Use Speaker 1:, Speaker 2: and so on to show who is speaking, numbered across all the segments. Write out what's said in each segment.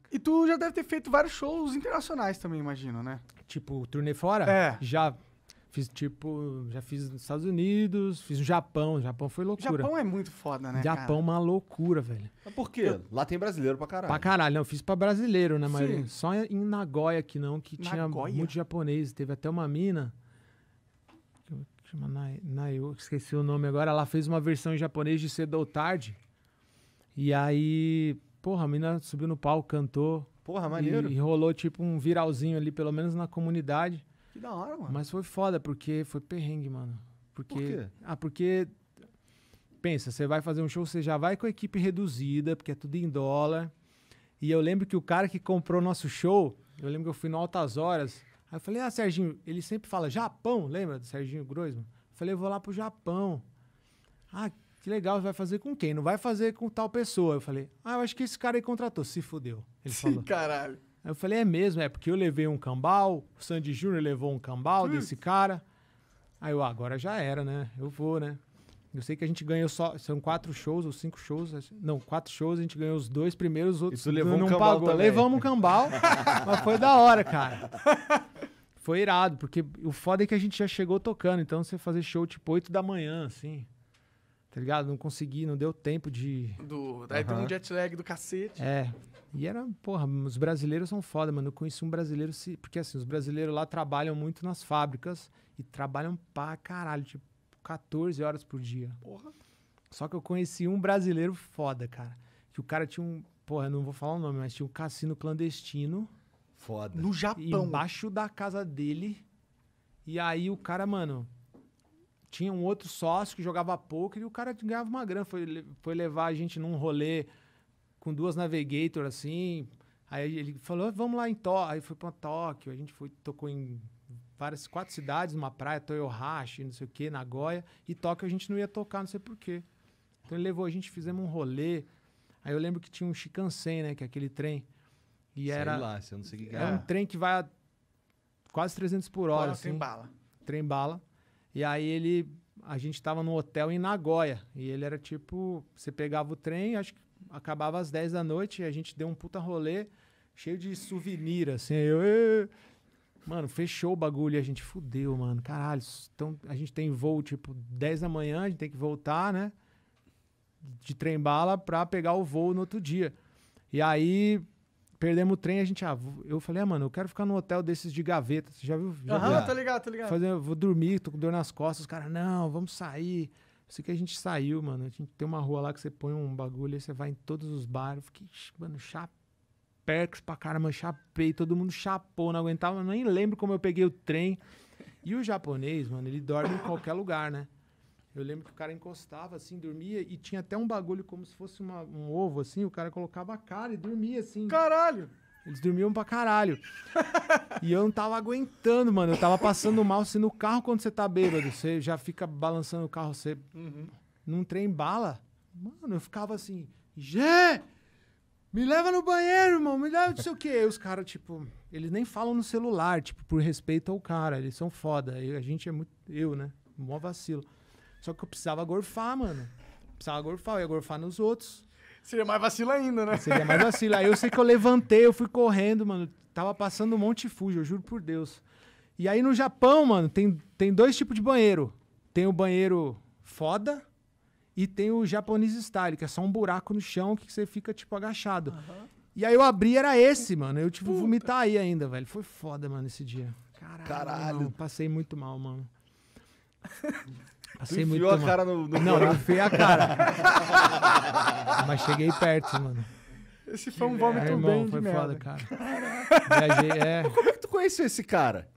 Speaker 1: Caraca.
Speaker 2: E tu já deve ter feito vários shows internacionais também, imagino, né? Tipo, turnê fora? É. Já Fiz tipo, já fiz nos Estados Unidos, fiz no Japão. O Japão foi loucura. O Japão é
Speaker 1: muito foda, né? Japão é
Speaker 2: uma loucura, velho.
Speaker 1: Mas por quê? Eu, lá tem brasileiro pra caralho. Pra caralho,
Speaker 2: não. Fiz pra brasileiro, né, Maria? Só em Nagoya que não, que Nagoya? tinha muito japonês. Teve até uma mina. Que chama eu esqueci o nome agora. Ela fez uma versão em japonês de cedo ou tarde. E aí Porra, a mina subiu no palco, cantou. Porra, maneiro. E, e rolou tipo um viralzinho ali, pelo menos na comunidade. Que da hora, mano. Mas foi foda, porque foi perrengue, mano. Porque, Por quê? Ah, porque. Pensa, você vai fazer um show, você já vai com a equipe reduzida, porque é tudo em dólar. E eu lembro que o cara que comprou nosso show, eu lembro que eu fui no Altas Horas. Aí eu falei, ah, Serginho, ele sempre fala Japão, lembra do Serginho Groisman? falei, eu vou lá pro Japão. Ah, que legal, você vai fazer com quem? Não vai fazer com tal pessoa. Eu falei, ah, eu acho que esse cara aí contratou. Se fudeu. Ele Sim, falou. caralho. Aí eu falei, é mesmo, é porque eu levei um cambal, o Sandy Júnior levou um cambal hum. desse cara. Aí eu, ah, agora já era, né? Eu vou, né? Eu sei que a gente ganhou só. São quatro shows ou cinco shows. Não, quatro shows, a gente ganhou os dois primeiros, os outros Isso levou não um cambal pagou. Também. Levamos um cambal, mas foi da hora, cara. Foi irado, porque o foda é que a gente já chegou tocando, então você fazer show tipo 8 da manhã, assim tá ligado? Não consegui, não deu tempo de. Do, daí uhum. um
Speaker 1: jet lag do cacete. É.
Speaker 2: E era, porra, os brasileiros são foda, mano. Eu conheci um brasileiro, se... porque assim, os brasileiros lá trabalham muito nas fábricas e trabalham pra caralho, tipo, 14 horas por dia. Porra. Só que eu conheci um brasileiro foda, cara. Que o cara tinha um. Porra, não vou falar o nome, mas tinha um cassino clandestino. Foda. No Japão. Embaixo da casa dele. E aí o cara, mano, tinha um outro sócio que jogava poker e o cara ganhava uma grana. Foi, foi levar a gente num rolê com duas Navigator, assim. Aí ele falou, ah, vamos lá em Tóquio. Aí foi pra Tóquio, a gente foi, tocou em várias, quatro cidades, numa praia, Toyohashi, não sei o quê, Nagoya. E Tóquio a gente não ia tocar, não sei porquê. Então ele levou a gente, fizemos um rolê. Aí eu lembro que tinha um chicancen né? Que é aquele trem. E sei era... Lá, se eu não sei o que é. um trem que vai a quase 300 por hora, Fora assim. Trem bala. Trem bala. E aí ele. A gente estava no hotel em Nagoya. E ele era tipo. Você pegava o trem, acho que acabava às 10 da noite, e a gente deu um puta rolê cheio de souvenir, assim. Eu, eu, Mano, fechou o bagulho e a gente fudeu, mano. Caralho, então a gente tem voo tipo 10 da manhã, a gente tem que voltar, né? De trem bala pra pegar o voo no outro dia. E aí perdemos o trem, a gente. Ah, eu falei, ah, mano, eu quero ficar num hotel desses de gaveta. Você já viu? Já Aham, viu?
Speaker 1: ligado, tá ligado. Fazer,
Speaker 2: vou dormir, tô com dor nas costas. Os caras, não, vamos sair. Eu sei que a gente saiu, mano. A gente tem uma rua lá que você põe um bagulho e você vai em todos os bares. fiquei, mano, chapex pra caramba, chapei. Todo mundo chapou, não aguentava. nem lembro como eu peguei o trem. E o japonês, mano, ele dorme em qualquer lugar, né? Eu lembro que o cara encostava, assim, dormia e tinha até um bagulho como se fosse uma, um ovo, assim. O cara colocava a cara e dormia, assim. Caralho! Eles dormiam pra caralho. e eu não tava aguentando, mano. Eu tava passando mal. Se assim, no carro, quando você tá bêbado, você já fica balançando o carro, você. Uhum. Num trem bala. Mano, eu ficava assim. Gê! Me leva no banheiro, irmão, me leva não sei o quê. E os caras, tipo, eles nem falam no celular, tipo, por respeito ao cara, eles são foda. E a gente é muito. Eu, né? Mó vacilo. Só que eu precisava gorfar, mano. Precisava gorfar, eu ia gorfar nos outros. Seria mais vacila ainda, né? Seria mais vacila. Aí eu sei que eu levantei, eu fui correndo, mano. Tava passando um monte de fujo, eu juro por Deus. E aí no Japão, mano, tem, tem dois tipos de banheiro. Tem o banheiro foda e tem o japonês style, que é só um buraco no chão que você fica, tipo, agachado. Uhum. E aí eu abri, era esse, mano. Eu, tipo, que vomitar aí ainda, velho. Foi foda, mano, esse dia. Caralho. Caralho. passei muito mal, mano. Passei muito mal. a cara no, no Não, eu enfiei a cara. Mas cheguei perto, mano. Esse foi que um é, vômito é, irmão, foi merda. foda, cara. Viajei, é. como é que tu conheceu esse cara?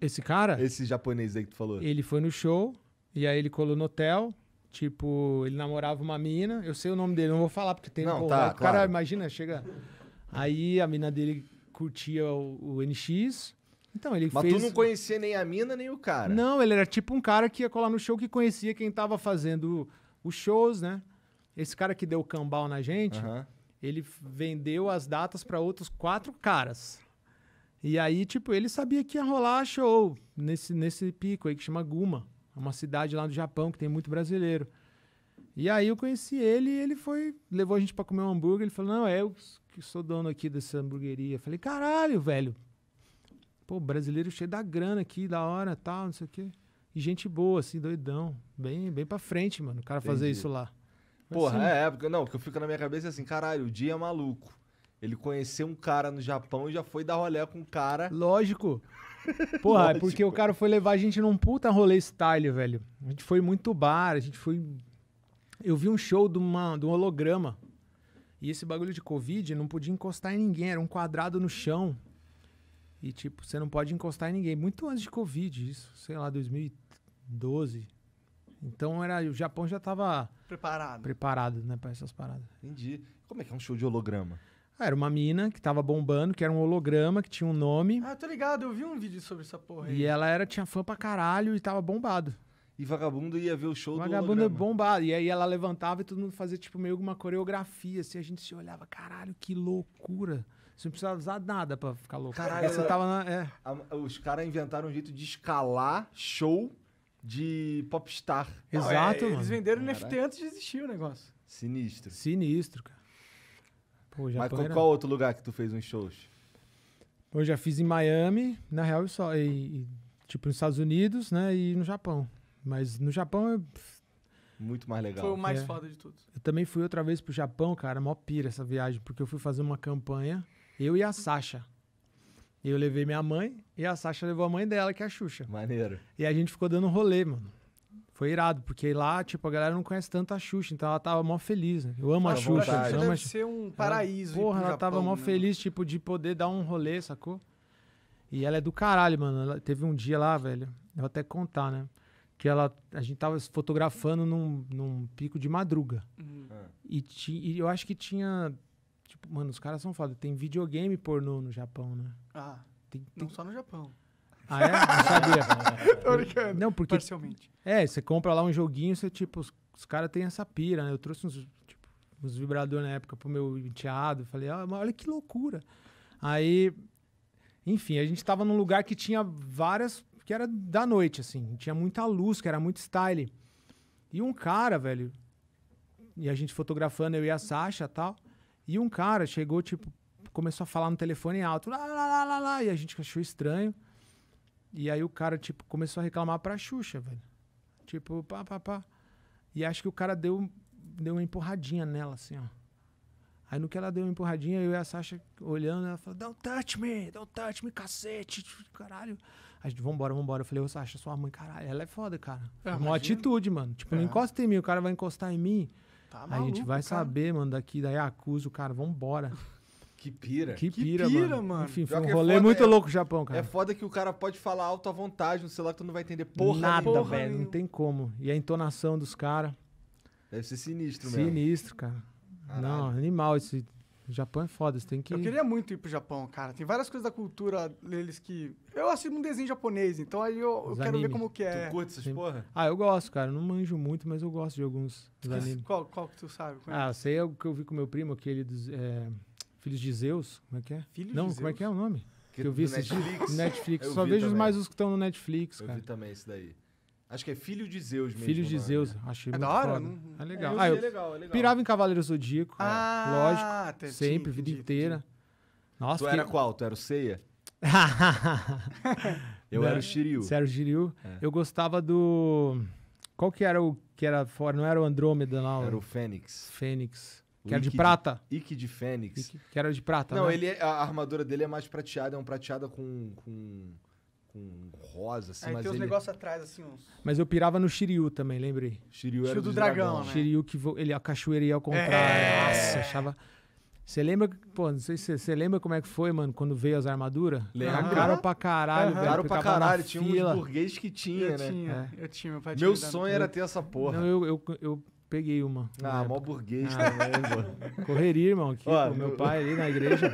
Speaker 2: Esse cara? Esse japonês aí que tu falou. Ele foi no show, e aí ele colou no hotel. Tipo, ele namorava uma mina. Eu sei o nome dele, não vou falar, porque tem... Não, pô, tá, claro. Cara, imagina, chega... Aí a mina dele curtia o, o NX... Então, ele Mas fez... tu não
Speaker 1: conhecia nem a
Speaker 2: mina, nem o cara. Não, ele era tipo um cara que ia colar no show que conhecia quem tava fazendo os shows, né? Esse cara que deu o cambal na gente, uhum. ele vendeu as datas para outros quatro caras. E aí, tipo, ele sabia que ia rolar show nesse, nesse pico aí que chama Guma. É uma cidade lá do Japão que tem muito brasileiro. E aí eu conheci ele e ele foi, levou a gente para comer um hambúrguer. Ele falou: Não, é eu que sou dono aqui dessa hamburgueria. Eu falei: Caralho, velho, Pô, brasileiro cheio da grana aqui, da hora, tal, não sei o quê. E gente boa, assim, doidão. Bem, bem pra frente, mano, o cara Entendi. fazer isso lá. Porra, assim, é,
Speaker 1: é porque, não, porque eu fico na minha cabeça é assim, caralho, o dia é maluco. Ele conheceu um cara no Japão e já foi dar rolé com um cara. Lógico.
Speaker 2: Porra, Lógico. é porque o cara foi levar a gente num puta rolê style, velho. A gente foi muito bar, a gente foi. Eu vi um show de, uma, de um holograma. E esse bagulho de Covid não podia encostar em ninguém, era um quadrado no chão. E, tipo, você não pode encostar em ninguém. Muito antes de Covid, isso, sei lá, 2012. Então era, o Japão já estava Preparado. Preparado, né, para essas paradas. Entendi. Como é que é um show de holograma? Ah, era uma mina que tava bombando, que era um holograma, que tinha um nome.
Speaker 1: Ah, tô ligado, eu vi um vídeo sobre essa porra aí.
Speaker 2: E ela era, tinha fã pra caralho e tava bombado. E vagabundo ia ver o show vagabundo do Vagabundo bombado. E aí ela levantava e todo mundo fazia, tipo, meio uma coreografia, assim. A gente se olhava, caralho, que loucura. Você não precisava usar nada pra ficar louco. Caralho, você tava
Speaker 1: na. É. A, os caras inventaram um jeito de escalar show de popstar. Não, Exato. É, eles venderam Caralho. NFT antes de existir o negócio. Sinistro. Sinistro, cara. Pô, Mas qual, era... Né? outro lugar que tu
Speaker 2: fez uns shows? Eu já fiz em Miami, na real, só. E, e, tipo, nos Estados Unidos, né? E no Japão. Mas no Japão é.
Speaker 1: Muito mais legal. Foi o mais é. foda de tudo.
Speaker 2: Eu também fui outra vez pro Japão, cara, mó pira essa viagem, porque eu fui fazer uma campanha eu e a Sasha. Eu levei minha mãe e a Sasha levou a mãe dela, que é a Xuxa. Maneiro. E a gente ficou dando um rolê, mano. Foi irado, porque lá, tipo, a galera não conhece tanto a Xuxa, então ela tava mó feliz, né? Eu amo a, a Xuxa. Deve a... ser um paraíso. Ela, porra, ela Japão, tava mó né? feliz, tipo, de poder dar um rolê, sacou? E ela é do caralho, mano. Ela teve um dia lá, velho, eu vou até contar, né? Que ela, a gente tava fotografando num, num pico de madruga. Uhum. E, ti, e eu acho que tinha Tipo, mano, os caras são foda. Tem videogame pornô no Japão, né? Ah, tem, tem... não
Speaker 1: só no Japão. Ah, é? Não sabia. Tô brincando. Não, porque... Parcialmente.
Speaker 2: É, você compra lá um joguinho, você, tipo, os, os caras têm essa pira, né? Eu trouxe uns, tipo, uns vibradores na época pro meu enteado. Falei, ah, olha que loucura. Aí, enfim, a gente tava num lugar que tinha várias... Que era da noite, assim. Tinha muita luz, que era muito style. E um cara, velho... E a gente fotografando, eu e a Sasha e tal... E um cara chegou, tipo, começou a falar no telefone alto, lá, lá, lá, lá, e a gente achou estranho. E aí o cara, tipo, começou a reclamar pra Xuxa, velho. Tipo, pá, pá, pá. E acho que o cara deu, deu uma empurradinha nela, assim, ó. Aí no que ela deu uma empurradinha, eu e a Sasha olhando, ela falou, don't touch me, don't touch me, cacete, caralho. A gente, vambora, vambora. Eu falei, ô Sasha, sua mãe, caralho, ela é foda, cara. É uma atitude, mano. Tipo, é. não encosta em mim, o cara vai encostar em mim. Tá maluco, a gente vai cara. saber, mano, daqui, daí acusa o cara, vambora. Que pira. Que pira, que pira mano. mano. Enfim, foi um é rolê é muito é, louco Japão, cara. É
Speaker 1: foda que o cara pode falar alto à vontade sei lá, que tu não vai entender porra Nada, porra velho. Não
Speaker 2: tem como. E a entonação dos caras. Deve ser
Speaker 1: sinistro, sinistro mesmo.
Speaker 2: Sinistro, cara. Caralho. Não, animal esse o Japão é foda, você tem que. Eu queria
Speaker 1: muito ir pro Japão, cara. Tem várias coisas da cultura deles que. Eu assisto um desenho japonês, então aí eu, eu quero ver como que é. Tu curte essas porra?
Speaker 2: Ah, eu gosto, cara. não manjo muito, mas eu gosto de alguns animes. Qual, qual
Speaker 1: que tu sabe? Ah,
Speaker 2: sei é o que eu vi com meu primo, aquele dos. É... Filhos de Zeus, como é que é? Filhos não, de como é que é o nome? Que, que eu vi esses Netflix. Netflix. Eu Só vi vejo também. mais os que estão no Netflix, eu cara. Eu
Speaker 1: vi também esse daí. Acho que é Filho de Zeus mesmo. Filho de Zeus, né? achei é muito da hora? Não... É, é legal. Ah, é, ah, eu é legal, é legal. Pirava
Speaker 2: em Cavaleiro Zodíaco, é, ah, lógico, tá, tem, sempre, vida entendi, inteira. Nossa, tu que... era qual? Tu era o Seiya? eu não, era o Shiryu. Você era o Shiryu? É. Eu gostava do... Qual que era o que era fora? Não era o Andrômeda, não? Era o Fênix. Fênix. Que era de, prata.
Speaker 1: Ike de Fênix.
Speaker 2: Ike, que era de prata, Não, né? ele,
Speaker 1: a armadura dele é mais prateada, é um prateada com... com com rosa, assim, Aí mas tem uns ele... negócios atrás, assim, uns...
Speaker 2: Mas eu pirava no Shiryu também, lembrei. Shiryu, Shiryu era do, do dragão, dragão, né? Shiryu que vo... ele, a cachoeira ia ao é. contrário. É... Nossa, achava... Você lembra, pô, não sei se você lembra como é que foi, mano, quando veio as armaduras? Lembra? Era caro pra caralho, uhum. velho. Caro pra caralho, tinha um uns burguês que tinha, eu né? Tinha, é. Eu tinha, meu pai tinha Meu sonho era ter essa porra. Não, eu, eu, eu Peguei uma. Ah, mó burguês ah, também, pô. Correria, irmão, aqui com meu pai ali na igreja.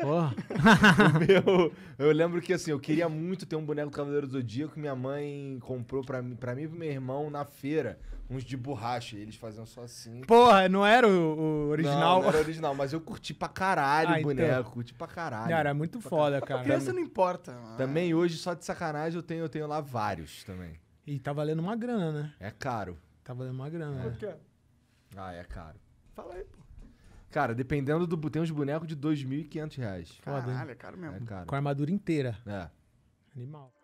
Speaker 2: Porra.
Speaker 1: meu, eu lembro que assim, eu queria muito ter um boneco do Cavaleiro do Zodíaco que minha mãe comprou pra mim, pra mim e pro meu irmão na feira. Uns de borracha, e eles faziam só assim. Porra, não
Speaker 2: era o, o original? Não, não era
Speaker 1: original, mas eu curti pra caralho ah, o boneco, então. curti pra caralho. Cara, é muito foda, cara. criança não importa. Mano. Também hoje, só de sacanagem, eu tenho, eu tenho lá vários também. E tá valendo uma grana, né? É caro. Tá valendo uma grana, né? que é? Ah, é
Speaker 2: caro. Fala aí, pô.
Speaker 1: Cara, dependendo do. Tem uns bonecos de 2.500 reais. Caralho, é caro mesmo. É caro. Com a armadura inteira. É.
Speaker 2: Animal.